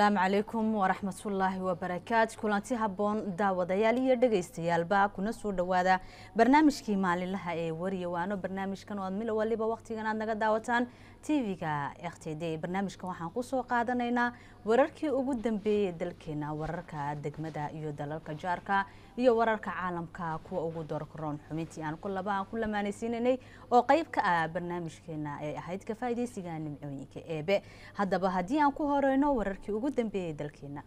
asalaamu calaykum waraxmatullaahi wabarakaat kulanti haboon daawadayaal iyo dhegaystayaalba kuna soo dhowaada barnaamijkii maalinlaha ee wariyawaano barnaamijkan oo aad mil waliba wakhtigan aad naga daawataan tv-ga f t d barnaamijkan waxaan ku soo qaadanaynaa wararkii ugu dambeeyey dalkeena wararka degmada iyo dalalka jaarka iyo wararka caalamka kuwa ugu doorkaroon xubintii aan kulabaan ku lamaanaysiinanay oo qeyb ka ah barnaamijkeena ay ahayd ka faa'iidaysiga nimcooyinka eebe haddaba haddii aan ku horeyno wararkii ugu dambeeyey dalkeena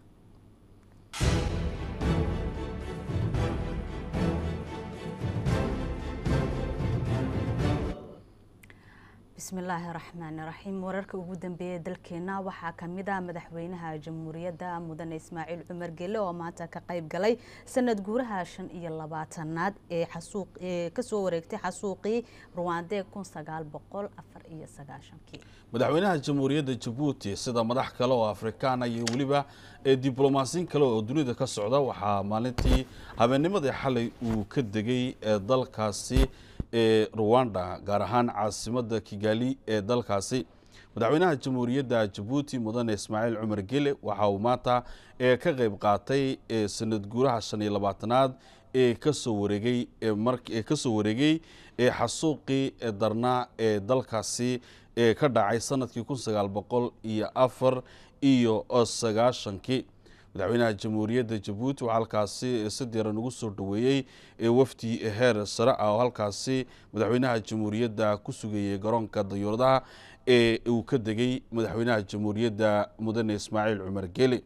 bismillaahi raxmaani raxiim wararka ugu dambeeya dalkeenna waxaa kamid ah madaxweynaha jamhuuriyadda mudane ismaaciil cumar gele oo maanta ka qayb galay sanad guuraha shan iyo labaatanaad ee xasuuq ee kasoo wareegtay xasuuqii ruwaande kun sagaal boqol afar iyo sagaashankii madaxweynaha jamhuuriyadda jabuuti sida madax kale oo afrikaana iyo weliba ee diblomaasiin kale oo dunida ka socda waxaa maalintii habeennimadii xalay uu ka degay ee dalkaasi ee ruwanda gaar ahaan caasimada kigaali ilaali ee dalkaasi madaxweynaha jamhuuriyadda jabuuti mudane ismaaciil cumar gele waxa uu maanta ee ka qayb qaatay ee sanad guuraha shan iyo labaatanaad ee kasoo wareegay ee kasoo wareegay ee xasuuqii darnaa ee dalkaasi ee ka dhacay sanadkii kun sagaal boqol iyo afar iyo sagaashankii madaxweynaha jamhuuriyadda jabuuti waxaa halkaasi si diiran ugu soo dhoweeyey wafdi heer sare ah oo halkaasi madaxweynaha jamhuuriyadda ku sugayey garoonka dayuuradaha ee uu ka degay madaxweynaha jamhuuriyadda mudane ismaaciil cumar geele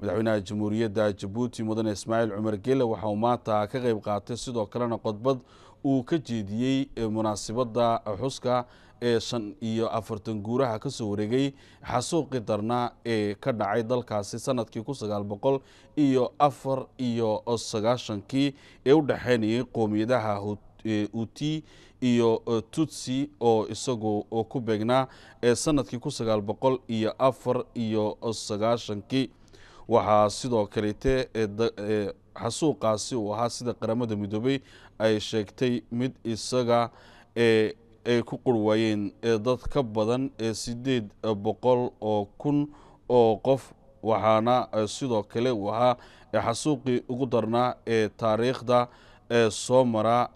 madaxweynaha jamhuuriyadda jabuuti mudane ismaaciil cumar geele waxa uu maanta ka qeyb qaatay sidoo kalena qodbad uu ka jeediyey munaasibadda xuska ee shan iyo afartan guuraha ka soo wareegay xasuuqii darnaa ee ka dhacay dalkaasi sanadkii ku sagaal boqol iyo afar iyo sagaashankii ee u dhexeynayay qoomiyadaha uti iyo e, tutsi oo isagu ku beegnaa ee sanadkii ku sagaal boqol iyo afar iyo sagaashankii waxaa sidoo kaleete e, e, xasuuqaasi uu ahaa sida qaramada midoobay ay sheegtay mid isaga ee ay ku qur waayeen ee dad ka badan ee siddeed boqol oo kun oo qof waxaana sidoo kale wahaa xasuuqii ugu darnaa ee taariikhda ee soo maraa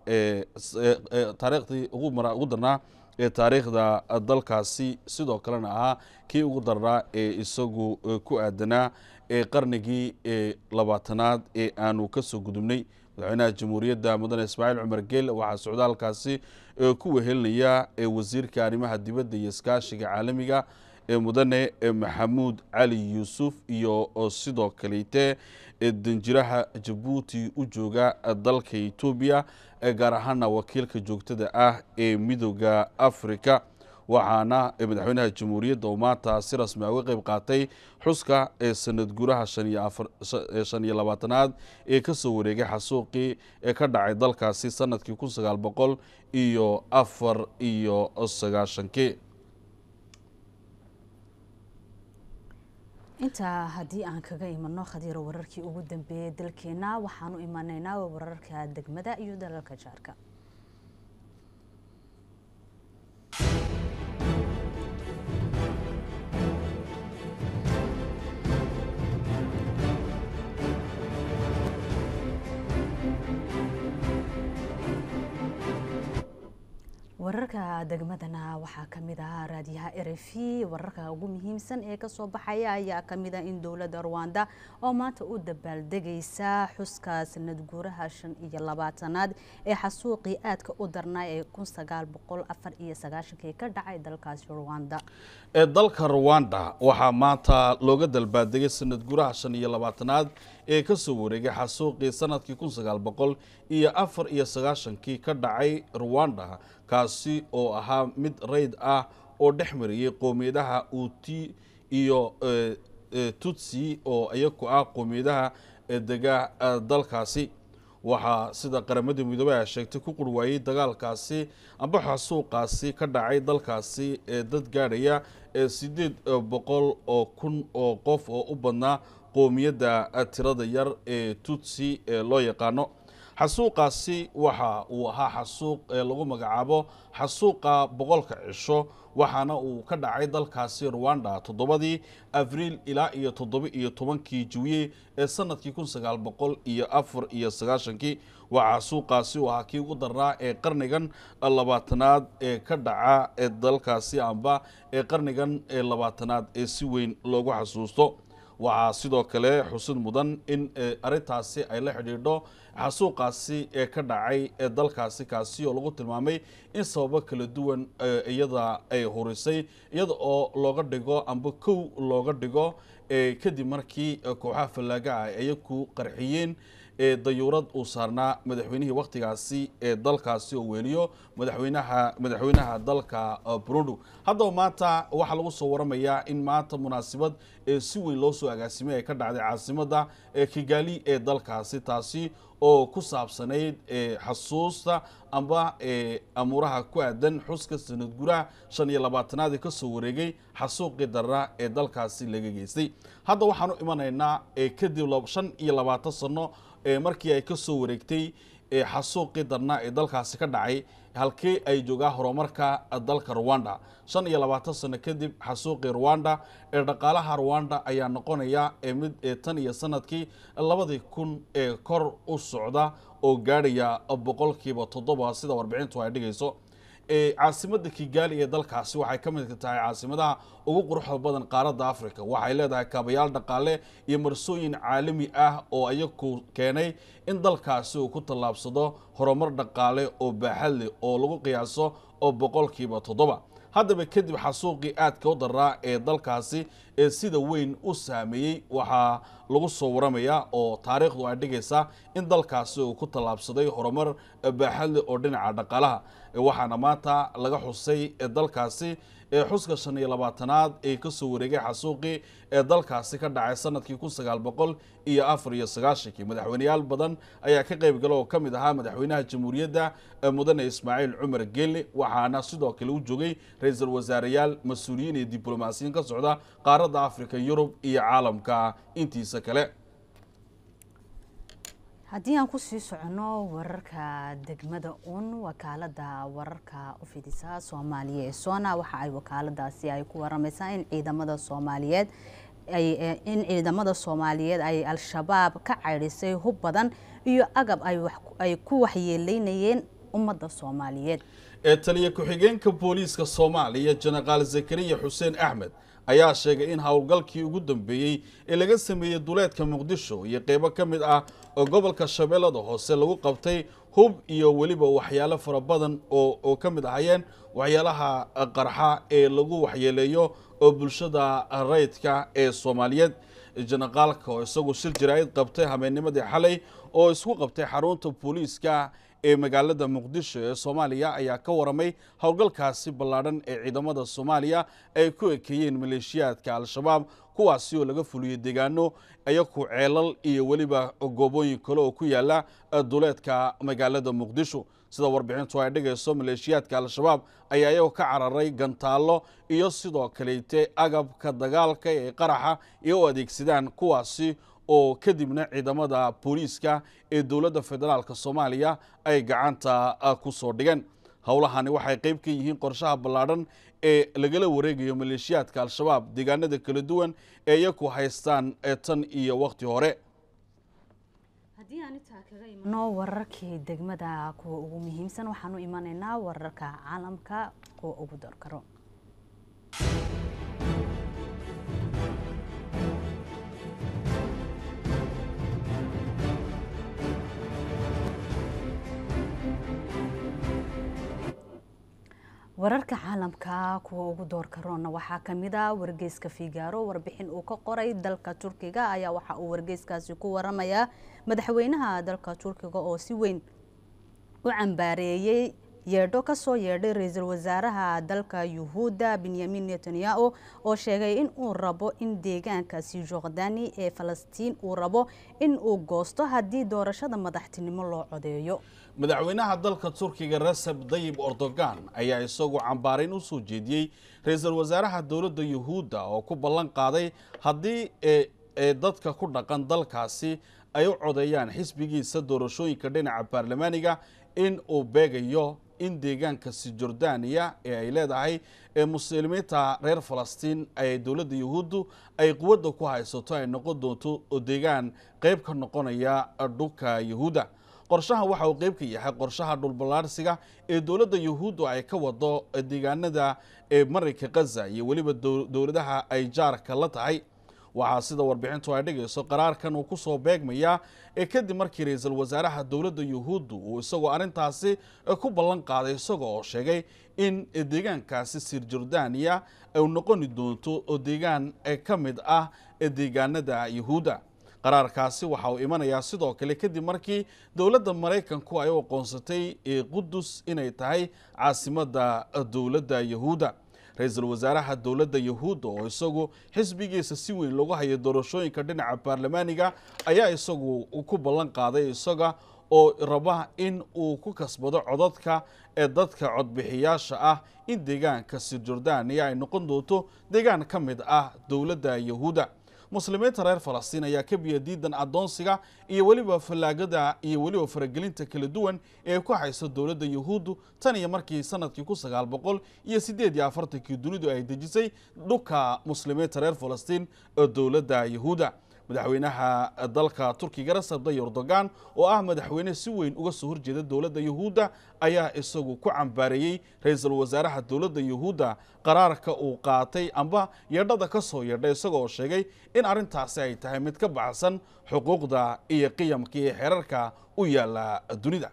taariikhdii ugu maraa ugu darnaa ee taariikhda dalkaasi sidoo kalena ahaa kii ugu darnaa ee isagu ku aadanaa ee qarnigii labaatanaad ee aanu ka soo gudubnay madaxweynaha jamhuuriyadda mudane ismaaciil cumar geel waxaa socdaalkaasi ku wehelinaya ee wasiirka arrimaha dibadda iyo iskaashiga caalamiga ee mudane maxamuud cali yuusuf iyo sidoo kaleyte danjiraha jabuuti u jooga dalka etoobiya gaar ahaana wakiilka joogtada ah ee midooda afrika waxaana madaxweynaha jamhuuriyadda uu maanta si rasmi a ah uga qeyb qaatay xuska ee sanad guraha shan iyo labaatanaad ee ka soo wareegay xasuuqii ee ka dhacay dalkaasi sanadkii kun sagaal boqol iyo afar iyo sagaashankii intaa haddii aan kaga imano khadiiro wararkii ugu dambeeyay dalkeenna waxaanu imanaynaa wararka degmada iyo dalalka jaarka wararka degmadana waxaa kamid ah raadiyaha r f wararka ugu muhiimsan ee kasoo baxaya ayaa kamid ah in dowladda ruwanda oo maanta u dabaaldegaysa xuska sanad sanadguuraha shan iyo labaatanaad ee xasuuqii aadka u darnaa ee kun sagaal boqol afar iyo sagaashankii ka dhacay dalkaasi ruwanda ee dalka ruwanda waxaa maanta looga dalbaaldegay sanad guuraha shan iyo labaatanaad ee kasoo wareegay xasuuqii sanadkii kun sagaal boqol iyo afar iyo sagaashankii ka dhacay ruwanda kaasi oo ahaa mid rayd ah oo dhex mariyey qowmiyadaha uti iyo eh, eh, tutsi oo iyaku ah qowmiyadaha eh, dega dalkaasi waxaa sida qaramadii midoobey a sheegtay ku qur dagaalkaasi amba xasuuqaasi ka dhacay dalkaasi ee dad gaadhaya siddeed boqol oo kun oo qof oo u badnaa qowmiyadda tirada yar ee tutsi ee loo yaqaano xasuuqaasi waxa uu ahaa xasuuq ee lagu magacaabo xasuuqa boqolka cisho waxaana uu ka dhacay dalkaasi rwanda toddobadii afriil ilaa iyo toddoba iyo tobankii juwiye ee sanadkii kun sagaal boqol iyo afar iyo sagaashankii waxaa xasuuqaasi uu ahaa kii ugu darnaa ee qarnigan labaatanaad ee ka dhaca ee dalkaasi amba ee qarnigan ee labaatanaad ee si weyn loogu xasuusto waxaa sidoo kale xusid mudan in eh, arintaasi ay la xidhiidho xasuuqaasi ee ka dhacay ee eh, dalkaasi kaasi oo lagu tilmaamay in sababo kala duwan eh, iyada ay hurisay iyada oo looga dhigo amba kow looga dhigo kadib markii kooxaha fallaagaha ah ay ku qarxiyeen ee dayuurad uu saarnaa madaxweynihii waktigaasi ee dalkaasi oo weliyo madaxweynaha madaxweynaha dalka uh, burundu haddaba maanta waxaa lagu soo waramayaa in maanta munaasibad ee si weyn loo soo agaasimay ay ka dhacday caasimadda kigali ee dalkaasi taasi oo ku saabsanayd ee xasuusta amba ee amuuraha ku aadan xuska sanad shan iyo labaatanaad kasoo wareegay xasuuqii darra ee dalkaasi laga geystay hadda waxaanu imanaynaa kadib shan iyo labaatan sano ee markii ay ka soo wareegtay xasuuqii darnaa ee dalkaasi ka dhacay halkii ay joogaa horumarka dalka ruwanda shan iyo labaatan sano kadib xasuuqii ruwanda ee dhaqaalaha ruwanda ayaa noqonaya mid tan iyo sanadkii labadii kun ee kor u socda oo gaadhaya boqolkiiba toddoba sida warbixintu ay dhigayso caasimada kigaali ee dalkaasi waxay ka mid tahay caasimadaha ugu quruxda badan qaaradda africa waxay leedahay kaabayaal dhaqaale iyo marsooyin caalami ah oo iyagu keenay in dalkaasi uu ku tallaabsado horumar dhaqaale oo baaxad oo lagu qiyaaso oo boqolkiiba toddoba haddaba kadib xasuuqii aadka u daraa ee dalkaasi ee sida weyn u saameeyey waxaa lagu soo waramayaa oo taariikhdu ay dhigaysaa in dalkaasi uu ku tallaabsaday horumar baaxadle oo dhinaca dhaqaalaha waxaana maanta laga xusay ee dalkaasi ee xuska shan iyo labaatanaad ee kasoo wareegay xasuuqii ee dalkaasi ka dhacay sanadkii kun sagaal boqol iyo afar iyo sagaashankii madaxweyneyaal badan ayaa ka qayb gala oo ka mid ahaa madaxweynaha jamhuuriyadda mudane ismaaciil cumar geelle waxaana sidoo kale u joogay ra-iisul wasaareyaal mas-uuliyiin iyo diblomaasiyiin ka socda qaaradda afrika yurub iyo caalamka intiisa kale haddii aan kusii soconno wararka degmada un wakaalada wararka u fidisa soomaaliya ee sona waxa ay wakaaladaasi ay ku waramaysaa in ciidamada soomaaliyeed in ciidamada soomaaliyeed ay al-shabaab ka caydhisay hub badan iyo agab ay ku waxyeeleynayeen ummadda soomaaliyeed ee taliya ku-xigeenka booliiska soomaaliya jenaraal zakariya xuseen axmed ayaa sheegay in howlgalkii ugu dambeeyey ee laga sameeyey duleedka muqdisho iyo qeybo ka mid ah oo gobolka shabeellada hoose lagu qabtay hub iyo weliba waxyaalo fara badan oo ka mid ahayeen waxyaalaha uh, qarxa ee lagu waxyeeleeyo oo bulshada rayidka ee soomaaliyeed jenaqaalka oo isagu shir jaraa'id qabtay habeennimadii xalay oo isku qabtay xarunta booliiska ee magaalada muqdisho ee soomaaliya ayaa ka waramay howlgalkaasi ballaadhan ee ciidamada soomaaliya ay ku ekeeyeen maleeshiyaadka al-shabaab kuwaasi oo laga fuliyey deegaano iyaku ceelal iyo weliba goobooyin kale oo ku yaalla duleedka magaalada muqdisho sida warbixintu ay dhigayso maleeshiyaadka al-shabaab ayaa iyagoo ka cararay gantaallo iyo sidoo kaleyte agabka dagaalka ee qaraxa iyo adeegsadaan kuwaasi oo kadibna ciidamada booliiska ee dowladda federaalka soomaaliya ay gacanta ah, ku soo dhigeen howlahani waxay qayb ka yihiin qorshaha ballaadhan ee lagala wareegayo maleeshiyaadka al-shabaab deegaanada kala duwan ee iyaku haystaan tan iyo wakhti hore no wararkii degmada kuwa ugu muhiimsan waxaanu imanaynaa wararka caalamka kuwa ugu doorkaro wararka caalamka kuwa ugu doorka roonna waxaa kamid ah wargeyska figaaro warbixin uu ka qoray dalka turkiga ayaa waxa uu wargeyskaasi ku waramayaa madaxweynaha dalka turkiga oo si weyn u cambaareeyey yeedho kasoo yeedhay ra-iisul wasaaraha dalka yuhuuda benyamin netanyahu oo sheegay inuu rabo in deegaankaasi jordani ee falastiin uu rabo inuu goosto haddii doorashada madaxtinimo loo codeeyo madaxweynaha dalka turkiga rasab dayib erdogan ayaa isagu cambaarayn soo jeediyey ra iisal wasaaraha dowladda yuhuudda oo ku ballan qaaday haddii ee dadka ku dhaqan dalkaasi ay u codeeyaan xisbigiisa doorashooyinka dhinaca baarlamaaniga in uu beegayo in deegaanka jordaniya ee ay leedahay ee muslimiinta reer falastiin ee dowladda yuhuuddu ay quwadda ku haysato ay noqon doonto oo deegaan qayb ka noqonaya dhulka yuhuudda qorshahan waxa uu qeyb ka yahay qorshaha dhulballaarsiga ee dowladda yuhuuddu ay ka wado deegaanada ee marinka khaza iyo weliba dowladaha ay jaarka la tahay waxaa sida warbixintu ay dhigayso qaraarkan uu ku soo beegmaya ee kadib markii ra iisal wasaaraha dowladda yuhuuddu uu isagoo arrintaasi ku ballan qaaday isaga oo sheegay in deegaankaasi sir jordaniya ay noqoni doonto oo deegaan ka mid ah deegaanada yuhuudda qaraarkaasi waxa uu imanayaa sidoo kale kadib markii dowladda maraykanku ay u aqoonsatay qudus inay tahay caasimadda dowladda yahuudda ra-iisul wasaaraha dowladda yahuudda oo isagu xisbigiisa si weyn lagu hayo doorashooyinka dhinaca baarlamaaniga ayaa isagu ku ballan qaaday isaga oo raba in uu ku kasbado codadka ee dadka codbixiyaasha ah in deegaanka sirjordaniya ay noqon doonto deegaan ka mid ah dowladda yahuudda muslimiinta reer falastiin ayaa ka biya diidan addoonsiga iyo weliba fallaagada iyo weliba faragelinta kala duwan ee ku hayso dowladda yahuuddu tan iyo markii sanadkii ku sagaal boqol iyo siddeed iyo afartankii dunidu ay dejisay dhuka muslimiinta reer falastiin oo dowladda yuhuudda madaxweynaha dalka turkiga recep tayyib erdogan oo ah madaxweyne si weyn uga soo horjeeda dowladda yuhuudda ayaa isagu ku cambaareeyey ra-iisul wasaaraha dowladda yuhuudda qaraarka uu qaatay amba yeedhada ka soo yeedhay isagoo sheegay in arrintaasi ay tahay mid ka baxsan xuquuqda iyo qiyamka iyo xeerarka u yaalla dunida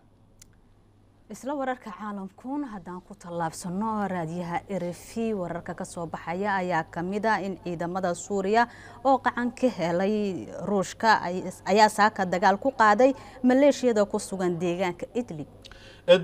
isla wararka caalamkun haddaan ku tallaabsanno raadiyaha erefi wararka kasoo baxaya ayaa ka mid a ah in ciidamada suuriya oo gacan ka helay ruushka ayaa saaka dagaal ku qaaday maleeshiyada ku sugan deegaanka idlib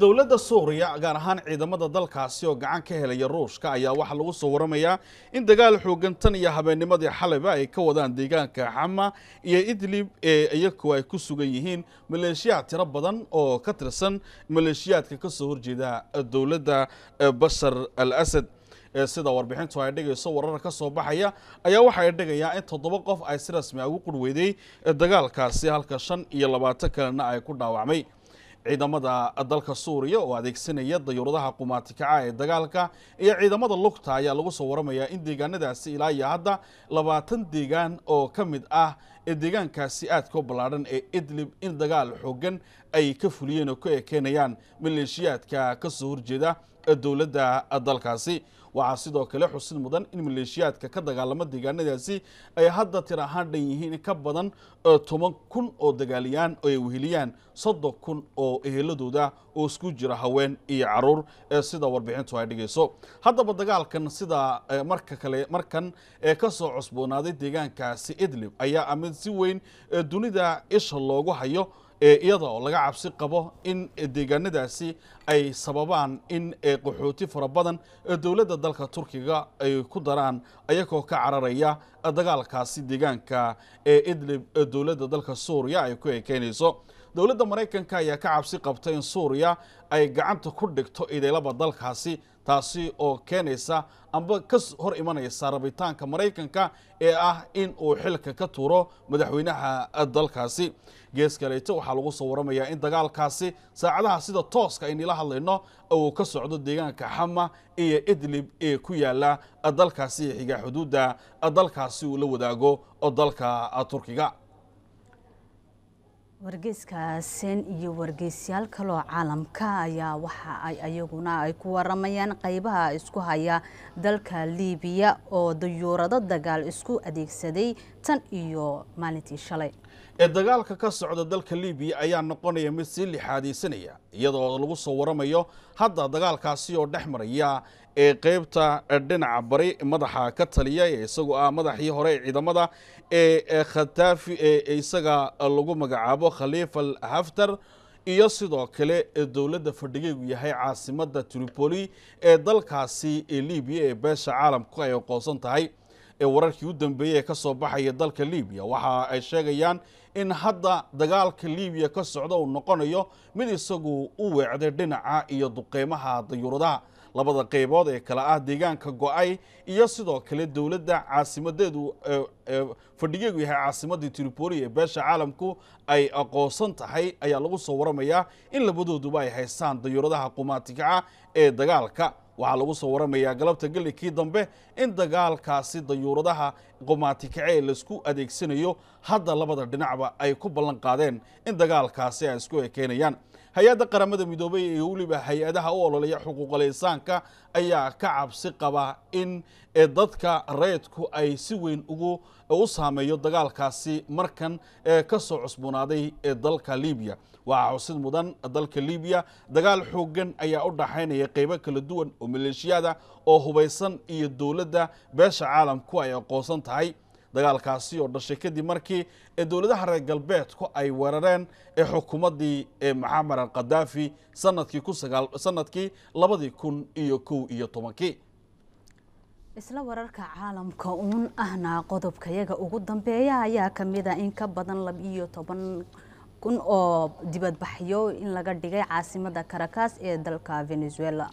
dowladda suuriya gaar ahaan ciidamada dalkaasi oo gacan ka helaya ruushka ayaa waxaa lagu soo waramayaa in dagaal xooggan tan iyo habeennimadii xaleba ay ka wadaan deegaanka xama iyo idlib ee iyagu ay ku sugan yihiin maleeshiyaa tiro badan oo ka tirsan maleeshiya manhajyaadka ka soo horjeeda dowladda eh, bashar al asad eh, sida warbixintu ay dhigayso warar ka soo baxaya ayaa waxa ay dhigayaa in toddoba qof ay si rasmi a ah ugu qurweyday eh, dagaalkaasi halka shan iyo labaatan kalena ay ku dhaawacmay ciidamada dalka suuriya oo adeegsanaya dayuuradaha qumaatikaca ah ee dagaalka iyo ciidamada lugta ayaa lagu soo waramayaa in deegaanadaasi ilaa iyo hadda labaatan deegaan oo ka mid ah ee deegaankaasi aadka ballaadhan ee idlib in dagaal xooggan ay ka fuliyeen oo ka ekeenayaan maleeshiyaadka ka soo horjeeda dowladda dalkaasi waxaa sidoo kale xusid mudan in maleeshiyaadka ka dagaalama deegaanadaasi ay hadda tir ahaan dhan yihiin in ka badan e, toban kun oo dagaaliyaan oo ay weheliyaan soddon kun oo eheladooda oo isku jira haween iyo caruur ee sida warbixintu ay dhigayso haddaba dagaalkan sidaa e, marka kale markan ee ka soo cusboonaaday deegaankaasi idlib ayaa amid ah si weyn e, dunida isha loogu hayo iyada oo laga cabsi qabo in deegaanadaasi ay sababaan in qaxooti fara badan dowladda dalka turkiga ay ku daraan ayagoo ka cararaya dagaalkaasi deegaanka ee idlib dowladda dalka suuriya ay ku ekeynayso dowladda maraykanka ayaa ka cabsi qabta in suuriya ay gacanta ku dhigto idaylaba dalkaasi taasi oo keenaysa amba ka hor imanaysa rabitaanka maraykanka ee ah in uu xilka ka tuuro madaxweynaha dalkaasi gees kaleeto waxaa lagu soo waramayaa in dagaalkaasi saacadaha sida tooska aynila hadlayno uu ka socdo deegaanka xama iyo idlib ee ku yaala dalkaasi xigaa xuduudda dalkaasi uu la wadaago dalka turkiga wargeyska seen iyo wargeysyaal kaloo caalamka ayaa waxa ay ayaguna ay ku waramayaan qeybaha isku haya dalka liibiya oo dayuurado dagaal isku adeegsaday tan iyo maalintii shalay ee dagaalka ka socda dalka liibiya ayaa noqonaya mid sii lixaadeysanaya iyadoo lagu soo waramayo hadda dagaalkaasi oo dhex maraya ee qeybta dhinaca bari madaxa ka taliya ee isagu ah madaxii hore ee ciidamada ee khataafi ee isaga lagu magacaabo khaliifa al haftar iyo sidoo kale dowladda fadhigeygu yahay caasimada tripoli ee dalkaasi libiya ee beesha caalamku ay aqoonsan tahay ee wararkii u dambeeyey ee ka soo baxaya dalka libiya waxa ay sheegayaan in hadda dagaalka libiya ka socda uu noqonayo mid isagu u weecday dhinaca iyo duqeymaha dayuuradaha labada qaybood ee kale ah deegaanka go-ay iyo sidoo kale dowladda caasimadeedu fadhigeegu yahay caasimadii tripoli ee beesha caalamku ay aqoonsan tahay ayaa lagu soo waramayaa in labadooduba ay haystaan dayuuradaha qumaatigaca ah ee dagaalka waxaa lagu soo waramayaa galabta gelli dambe in dagaalkaasi dayuuradaha qumaatikace ah ee laisku adeegsanayo hadda labada dhinacba ay ku ballan qaadeen in dagaalkaasi ay isku ekeynayaan hay-adda qaramada midoobay iyo weliba hay-adaha u ololaya xuquuqal ayaa ka cabsi qaba in dadka rayidku ay si weyn ugu u saameeyo dagaalkaasi markan ee ka soo cusboonaaday ee dalka libiya waxaa xusid mudan dalka libiya dagaal xooggan ayaa u dhaxaynaya qeybo kala duwan oo maleeshiyada oo hubaysan iyo dowladda beesha caalamku ay aqoonsan tahay dagaalkaasi oo dhashay kadib markii ee dowladaha reer galbeedku ay weerareen ee xukuumaddii ee mucamaran kadaafi sanadkii sanadkii labadii kun iyo kow iyo tobankii isla wararka caalamka uun ahna qodobkayaga ugu dambeeya ayaa ka mid in ka badan lab toban kun oo dibadbaxyo in laga dhigay caasimadda karakas ee dalka venezuela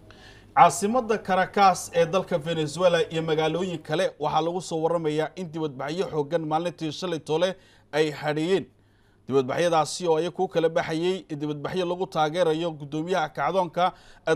caasimadda karakaas ee dalka venezuela iyo magaalooyin kale waxaa lagu soo warramayaa in dibadbaxyo xoogan maalintii shalay tole ay hadhiyeen dibadbaxyadaasi oo kuu kala baxayey dibadbaxyo lagu taageerayo guddoomiyaha kacdoonka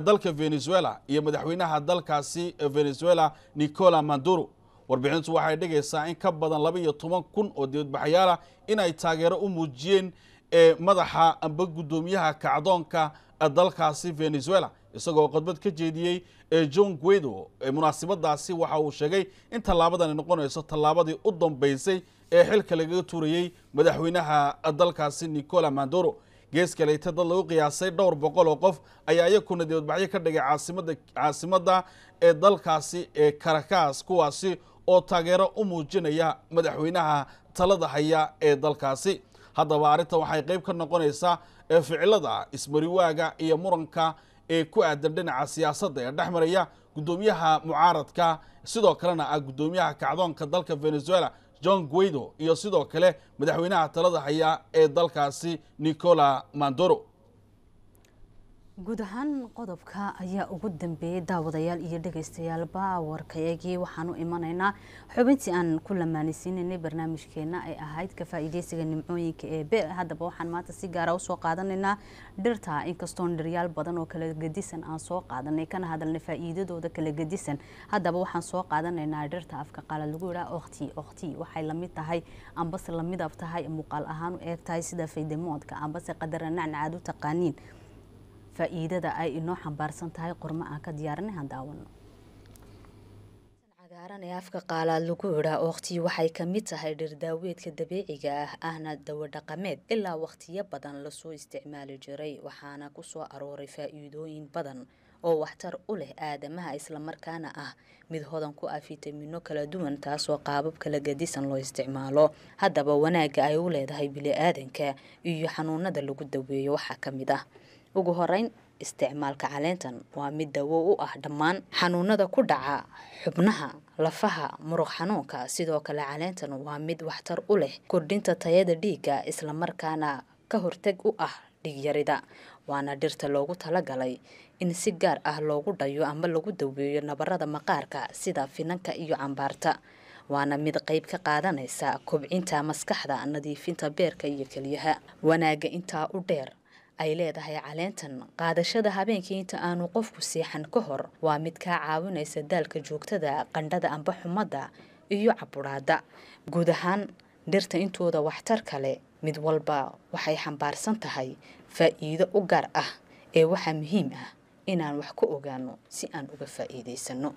dalka venezuela iyo madaxweynaha dalkaasi venezuela nicola manduro warbixintu waxay dhigaysaa in ka badan laba iyo toban kun oo dibadbaxyaalah inay taageero u muujiyeen ee madaxa amba guddoomiyaha kacdoonka dalkaasi venezuela isagoo khadbad ka jeediyey ee john guedo munaasibadaasi waxa uu sheegay in tallaabadani noqonayso tallaabadii u dambaysay ee xilka lagaga tuurayey madaxweynaha dalkaasi nicola mandoro gees kaleeta dad lagu qiyaasay dhowr boqol oo qof ayaa iyakuna dibadbaxyo ka dhigay caasimada caasimadda ee dalkaasi ee karakas kuwaasi oo taageero u muujinaya madaxweynaha talada haya ee dalkaasi haddaba arrintan waxay qayb ka noqonaysaa ee ficilada ismariwaaga iyo muranka ee ku aadan dhinaca siyaasadda ee dhex maraya guddoomiyaha mucaaradka sidoo kalena ah guddoomiyaha kacdoonka dalka venezuela john guaido iyo sidoo kale madaxweynaha talada haya ee dalkaasi nicola mandoro guud ahaan qodobka ayaa ugu dambeeyey daawadayaal iyo dhegeystayaalba baawarka waxaanu imanaynaa xubintii aan ku lamaanaysiinaynay barnaamijkeena ay ahayd ka faa'iideysiga nimcooyinka eebe haddaba waxaan maanta si gaara usoo qaadanaynaa dhirta inkastoo dhiryaal badan oo kala gedisan aan soo qaadanay kana hadalnay faa'iidadooda kala gedisan haddaba waxaan soo qaadanaynaa dhirta afka qaala lagu idhaa okhti okhti waxay lamid tahay ambase lamidab tahay muuqaal ahaan u eeg sida faydimoodka ambase qadaranacnacaad u taqaaniin faa'iidada ay inoo xambaarsan tahay qormo aan ka diyaarinay aan daawano cagaaran ee afka qaalaad lagu idhaa ooktii waxay ka mid tahay daaweedka dabiiciga ah ahna dawadhaqameed ilaa wakhtiyo badan lasoo isticmaali jiray waxaana kusoo arooray faa'iidooyin badan oo waxtar u leh aadamaha islamarkaana ah mid hodan ku ah fitamino kala duwan taasoo qaabab kala gadisan loo isticmaalo haddaba wanaagga ay u leedahay bili aadanka iyo xanuunada lagu daweeyo waxaa ka mid ah ugu horeyn isticmaalka caleentan waa mid dawo u ah dhammaan xanuunada ku dhaca xubnaha lafaha muruq xanuunka sidoo kale caleentan waa mid waxtar u leh kordhinta tayada dhiigga islamarkaana ka hortag u ah dhiigyarida waana dhirta loogu talagalay in si gaar ah loogu dhayo ama lagu daweeyo nabarada maqaarka sida finanka iyo cambaarta waana mid qayb ka qaadanaysa kobcinta maskaxda nadiifinta beerka iyo keliyaha wanaaga intaa u dheer ay leedahay caleentan qaadashada habeenkii inta aanu qofku seexan ka hor waa mid kaa caawinaysa daalka joogtada qandhada amba xumada iyo cabudhaada guud ahaan dhirta intooda waxtar kale mid walba waxay xambaarsan tahay faa'iido u gaar ah ee waxaa muhiim ah inaan wax ku ogaano si aan uga faa'iidaysanno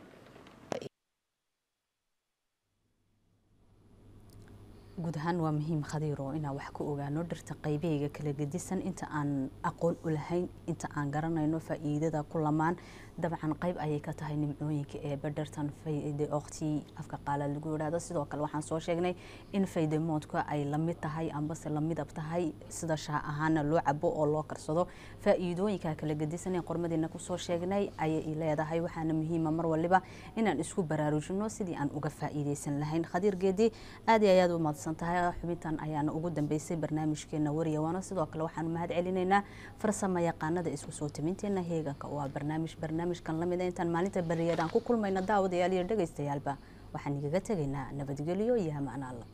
guud ahaan waa muhiim khadiiro inaan wax ka ogaano dhirta qaybahayga kala gedisan inta aan aqoon u lahayn inta aan garanayno faa'iidada ku lamaan dabcan qayb ayay ka tahay nimcooyinka ee badartan fayde oqti afka qaala lagu yidhaahdo sidoo kale waxaan soo sheegnay in fayde moodka ay lamid tahay ambase la tahay sida shaah ahaana loo cabo oo loo karsado faa'iidooyinka kala gedisan ee qormadiina kusoo sheegnay ayay leedahay waxaana muhiima ah mar waliba inaan isku baraarujino sidii aan uga faa'iideysan lahayn khadiir geedi aad iyo ayaad u mahadsan tahay xubintan ayaana ugu dambeysay barnaamijkeena waryawaano sidoo kale waxaan mahad celinaynaa farsamo yaqaanada isku soo timinteena heeganka oo ah barnaamij barnaamij barnaamijkan lamid ah intaan maalinta beriyaed aan ku kulmayno daawadayaal iyo dhegaystayaaalba waxaan igaga tegaynaa nabadgelyo iyo hamacnaalla